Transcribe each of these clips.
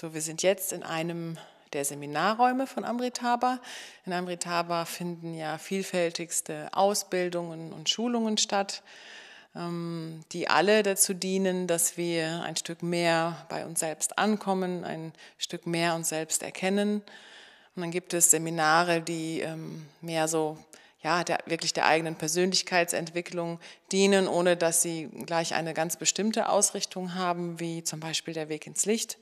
So, wir sind jetzt in einem der Seminarräume von Amritaba. In Amritaba finden ja vielfältigste Ausbildungen und Schulungen statt, ähm, die alle dazu dienen, dass wir ein Stück mehr bei uns selbst ankommen, ein Stück mehr uns selbst erkennen. Und dann gibt es Seminare, die ähm, mehr so ja, der, wirklich der eigenen Persönlichkeitsentwicklung dienen, ohne dass sie gleich eine ganz bestimmte Ausrichtung haben, wie zum Beispiel der Weg ins Licht.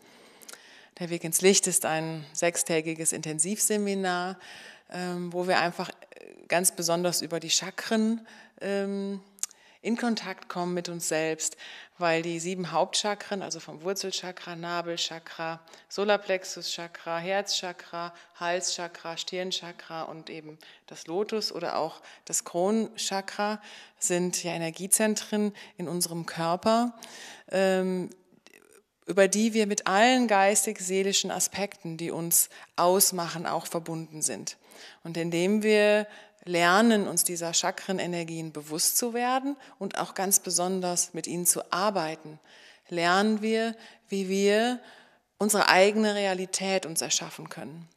Der Weg ins Licht ist ein sechstägiges Intensivseminar, ähm, wo wir einfach äh, ganz besonders über die Chakren ähm, in Kontakt kommen mit uns selbst, weil die sieben Hauptchakren, also vom Wurzelchakra, Nabelchakra, Solarplexuschakra, Herzchakra, Halschakra, Stirnchakra und eben das Lotus oder auch das Kronchakra, sind ja Energiezentren in unserem Körper, ähm, über die wir mit allen geistig-seelischen Aspekten, die uns ausmachen, auch verbunden sind. Und indem wir lernen, uns dieser Chakrenenergien bewusst zu werden und auch ganz besonders mit ihnen zu arbeiten, lernen wir, wie wir unsere eigene Realität uns erschaffen können.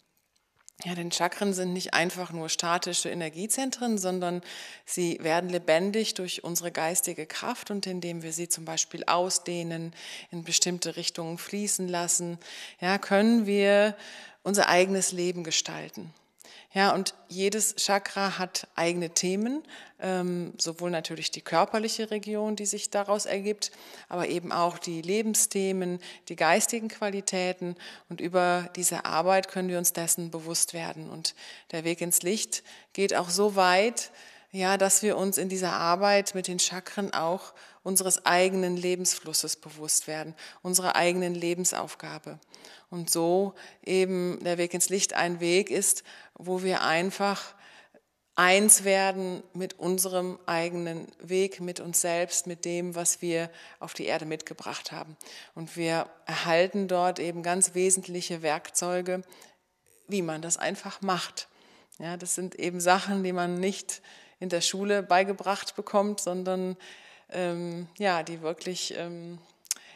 Ja, denn Chakren sind nicht einfach nur statische Energiezentren, sondern sie werden lebendig durch unsere geistige Kraft und indem wir sie zum Beispiel ausdehnen, in bestimmte Richtungen fließen lassen, ja, können wir unser eigenes Leben gestalten. Ja, und jedes Chakra hat eigene Themen, ähm, sowohl natürlich die körperliche Region, die sich daraus ergibt, aber eben auch die Lebensthemen, die geistigen Qualitäten. Und über diese Arbeit können wir uns dessen bewusst werden. Und der Weg ins Licht geht auch so weit, ja, dass wir uns in dieser Arbeit mit den Chakren auch unseres eigenen Lebensflusses bewusst werden, unserer eigenen Lebensaufgabe. Und so eben der Weg ins Licht ein Weg ist, wo wir einfach eins werden mit unserem eigenen Weg, mit uns selbst, mit dem, was wir auf die Erde mitgebracht haben. Und wir erhalten dort eben ganz wesentliche Werkzeuge, wie man das einfach macht. Ja, das sind eben Sachen, die man nicht in der Schule beigebracht bekommt, sondern ähm, ja, die wirklich ähm,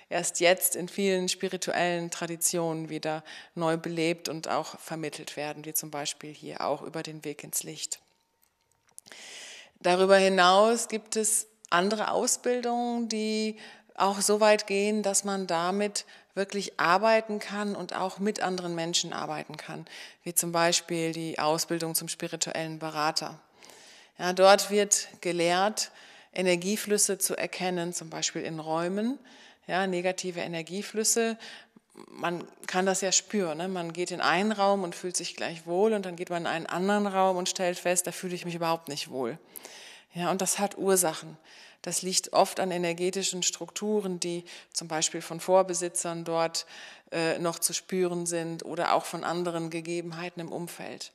erst jetzt in vielen spirituellen Traditionen wieder neu belebt und auch vermittelt werden, wie zum Beispiel hier auch über den Weg ins Licht. Darüber hinaus gibt es andere Ausbildungen, die auch so weit gehen, dass man damit wirklich arbeiten kann und auch mit anderen Menschen arbeiten kann, wie zum Beispiel die Ausbildung zum spirituellen Berater. Ja, dort wird gelehrt, Energieflüsse zu erkennen, zum Beispiel in Räumen, ja, negative Energieflüsse. Man kann das ja spüren. Ne? Man geht in einen Raum und fühlt sich gleich wohl und dann geht man in einen anderen Raum und stellt fest, da fühle ich mich überhaupt nicht wohl. Ja, und das hat Ursachen. Das liegt oft an energetischen Strukturen, die zum Beispiel von Vorbesitzern dort äh, noch zu spüren sind oder auch von anderen Gegebenheiten im Umfeld.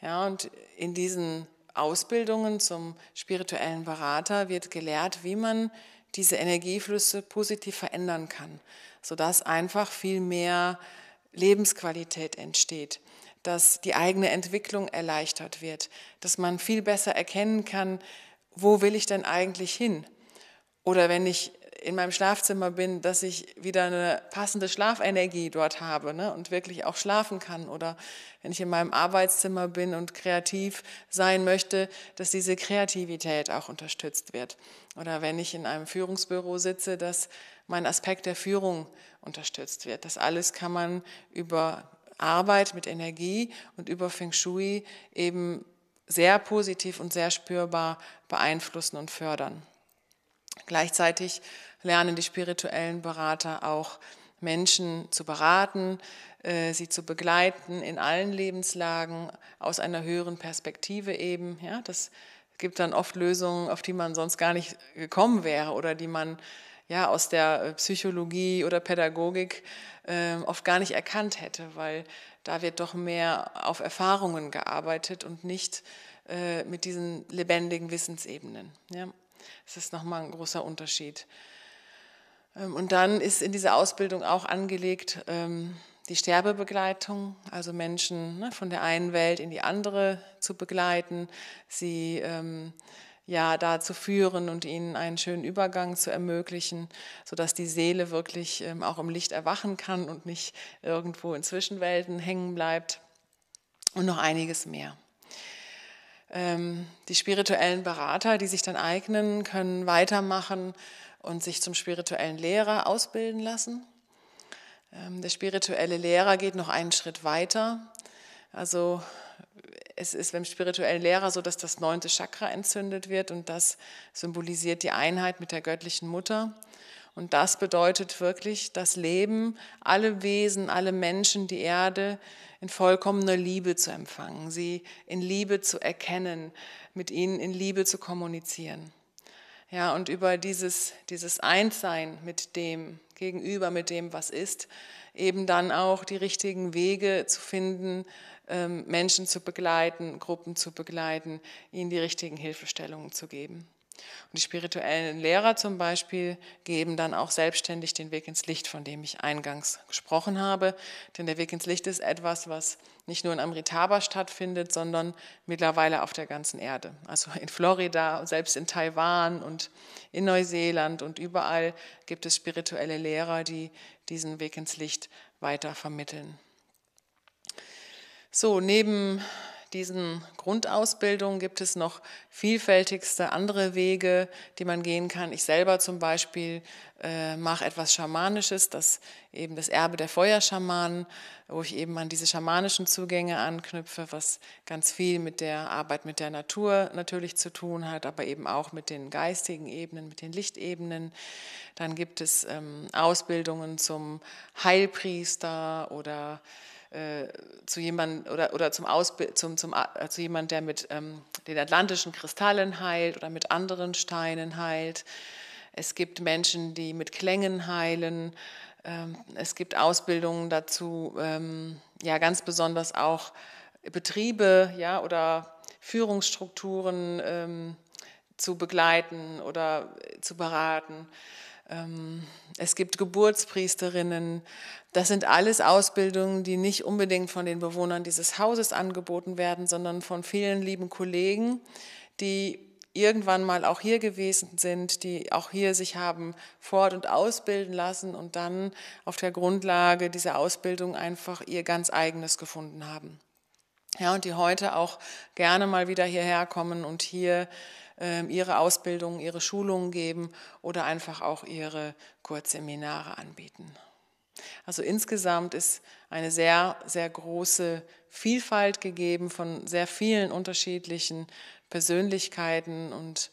Ja, und in diesen Ausbildungen zum spirituellen Berater wird gelehrt, wie man diese Energieflüsse positiv verändern kann, sodass einfach viel mehr Lebensqualität entsteht, dass die eigene Entwicklung erleichtert wird, dass man viel besser erkennen kann, wo will ich denn eigentlich hin? Oder wenn ich in meinem Schlafzimmer bin, dass ich wieder eine passende Schlafenergie dort habe ne, und wirklich auch schlafen kann. Oder wenn ich in meinem Arbeitszimmer bin und kreativ sein möchte, dass diese Kreativität auch unterstützt wird. Oder wenn ich in einem Führungsbüro sitze, dass mein Aspekt der Führung unterstützt wird. Das alles kann man über Arbeit mit Energie und über Feng Shui eben sehr positiv und sehr spürbar beeinflussen und fördern. Gleichzeitig lernen die spirituellen Berater auch Menschen zu beraten, äh, sie zu begleiten in allen Lebenslagen aus einer höheren Perspektive eben. Ja, das gibt dann oft Lösungen, auf die man sonst gar nicht gekommen wäre oder die man ja aus der äh, Psychologie oder Pädagogik ähm, oft gar nicht erkannt hätte, weil da wird doch mehr auf Erfahrungen gearbeitet und nicht äh, mit diesen lebendigen Wissensebenen. Ja, das ist nochmal ein großer Unterschied. Ähm, und dann ist in dieser Ausbildung auch angelegt ähm, die Sterbebegleitung, also Menschen ne, von der einen Welt in die andere zu begleiten, sie ähm, ja da zu führen und ihnen einen schönen Übergang zu ermöglichen, sodass die Seele wirklich auch im Licht erwachen kann und nicht irgendwo in Zwischenwelten hängen bleibt und noch einiges mehr die spirituellen Berater, die sich dann eignen, können weitermachen und sich zum spirituellen Lehrer ausbilden lassen. Ähm, der spirituelle Lehrer geht noch einen Schritt weiter. Also es ist beim spirituellen Lehrer so, dass das neunte Chakra entzündet wird und das symbolisiert die Einheit mit der göttlichen Mutter. Und das bedeutet wirklich das Leben, alle Wesen, alle Menschen, die Erde in vollkommener Liebe zu empfangen, sie in Liebe zu erkennen, mit ihnen in Liebe zu kommunizieren. Ja, und über dieses, dieses Einssein mit dem Gegenüber, mit dem, was ist, eben dann auch die richtigen Wege zu finden, ähm, Menschen zu begleiten, Gruppen zu begleiten, ihnen die richtigen Hilfestellungen zu geben. Und die spirituellen Lehrer zum Beispiel geben dann auch selbstständig den Weg ins Licht, von dem ich eingangs gesprochen habe. Denn der Weg ins Licht ist etwas, was nicht nur in Amritaba stattfindet, sondern mittlerweile auf der ganzen Erde. Also in Florida, selbst in Taiwan und in Neuseeland und überall gibt es spirituelle Lehrer, die diesen Weg ins Licht weiter vermitteln. So, neben diesen Grundausbildungen gibt es noch vielfältigste andere Wege, die man gehen kann. Ich selber zum Beispiel äh, mache etwas Schamanisches, das eben das Erbe der Feuerschamanen, wo ich eben an diese schamanischen Zugänge anknüpfe, was ganz viel mit der Arbeit mit der Natur natürlich zu tun hat, aber eben auch mit den geistigen Ebenen, mit den Lichtebenen. Dann gibt es ähm, Ausbildungen zum Heilpriester oder äh, zu jemandem oder, oder zum Ausbild, zum, zum, äh, zu jemandem, der mit ähm, den atlantischen Kristallen heilt oder mit anderen Steinen heilt. Es gibt Menschen, die mit Klängen heilen. Ähm, es gibt Ausbildungen dazu, ähm, ja, ganz besonders auch Betriebe ja, oder Führungsstrukturen ähm, zu begleiten oder äh, zu beraten. Ähm, es gibt Geburtspriesterinnen. Das sind alles Ausbildungen, die nicht unbedingt von den Bewohnern dieses Hauses angeboten werden, sondern von vielen lieben Kollegen, die irgendwann mal auch hier gewesen sind, die auch hier sich haben fort- und ausbilden lassen und dann auf der Grundlage dieser Ausbildung einfach ihr ganz eigenes gefunden haben. Ja, und die heute auch gerne mal wieder hierher kommen und hier ähm, ihre Ausbildung, ihre Schulungen geben oder einfach auch ihre Kurzseminare anbieten. Also insgesamt ist eine sehr, sehr große Vielfalt gegeben von sehr vielen unterschiedlichen Persönlichkeiten. Und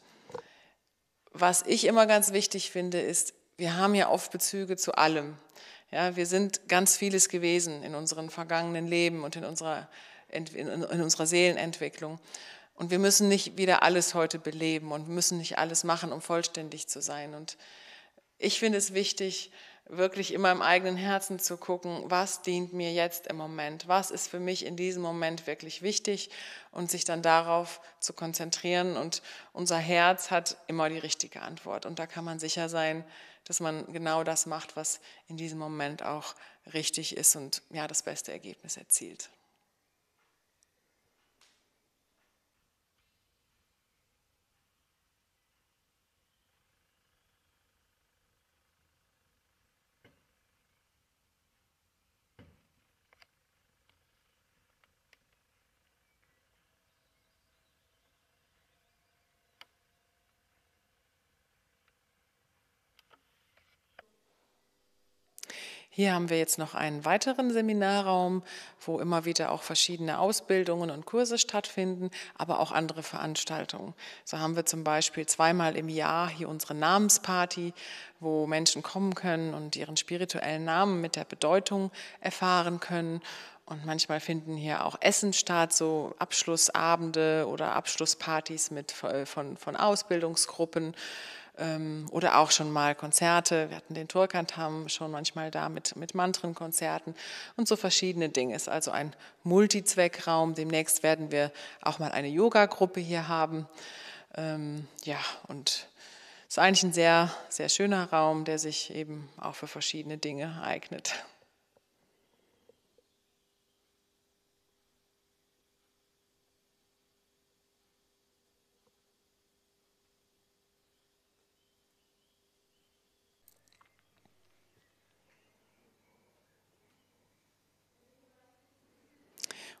was ich immer ganz wichtig finde, ist, wir haben ja oft Bezüge zu allem. Ja, wir sind ganz vieles gewesen in unserem vergangenen Leben und in unserer, in, in unserer Seelenentwicklung. Und wir müssen nicht wieder alles heute beleben und müssen nicht alles machen, um vollständig zu sein. Und ich finde es wichtig, wirklich immer im eigenen Herzen zu gucken, was dient mir jetzt im Moment, was ist für mich in diesem Moment wirklich wichtig und sich dann darauf zu konzentrieren. Und unser Herz hat immer die richtige Antwort. Und da kann man sicher sein, dass man genau das macht, was in diesem Moment auch richtig ist und ja, das beste Ergebnis erzielt. Hier haben wir jetzt noch einen weiteren Seminarraum, wo immer wieder auch verschiedene Ausbildungen und Kurse stattfinden, aber auch andere Veranstaltungen. So haben wir zum Beispiel zweimal im Jahr hier unsere Namensparty, wo Menschen kommen können und ihren spirituellen Namen mit der Bedeutung erfahren können. Und manchmal finden hier auch Essen statt, so Abschlussabende oder Abschlusspartys mit, äh, von, von Ausbildungsgruppen. Ähm, oder auch schon mal Konzerte. Wir hatten den Turkantam schon manchmal da mit, mit Mantrenkonzerten und so verschiedene Dinge. Es Ist also ein Multizweckraum. Demnächst werden wir auch mal eine Yoga-Gruppe hier haben. Ähm, ja, und es ist eigentlich ein sehr, sehr schöner Raum, der sich eben auch für verschiedene Dinge eignet.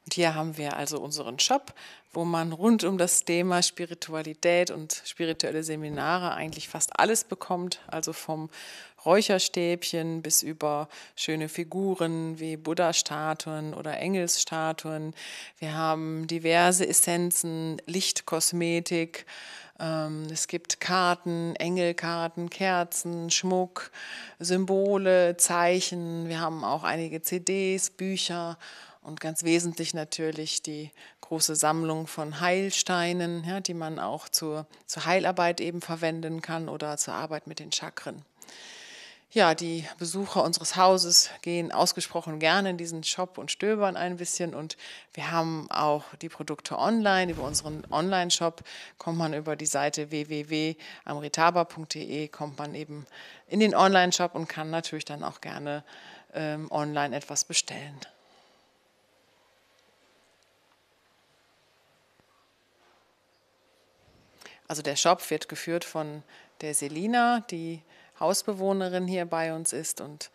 Und hier haben wir also unseren Shop, wo man rund um das Thema Spiritualität und spirituelle Seminare eigentlich fast alles bekommt. Also vom Räucherstäbchen bis über schöne Figuren wie Buddha-Statuen oder Engelsstatuen. Wir haben diverse Essenzen, Lichtkosmetik. Ähm, es gibt Karten, Engelkarten, Kerzen, Schmuck, Symbole, Zeichen. Wir haben auch einige CDs, Bücher und ganz wesentlich natürlich die große Sammlung von Heilsteinen, ja, die man auch zur, zur Heilarbeit eben verwenden kann oder zur Arbeit mit den Chakren. Ja, die Besucher unseres Hauses gehen ausgesprochen gerne in diesen Shop und stöbern ein bisschen. Und wir haben auch die Produkte online. Über unseren Online-Shop kommt man über die Seite www.amritaba.de, kommt man eben in den Online-Shop und kann natürlich dann auch gerne ähm, online etwas bestellen. Also der Shop wird geführt von der Selina, die Hausbewohnerin hier bei uns ist und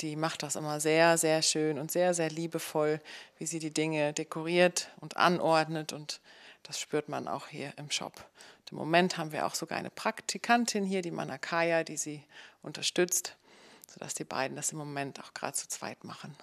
die macht das immer sehr, sehr schön und sehr, sehr liebevoll, wie sie die Dinge dekoriert und anordnet und das spürt man auch hier im Shop. Und Im Moment haben wir auch sogar eine Praktikantin hier, die Manakaya, die sie unterstützt, sodass die beiden das im Moment auch gerade zu zweit machen.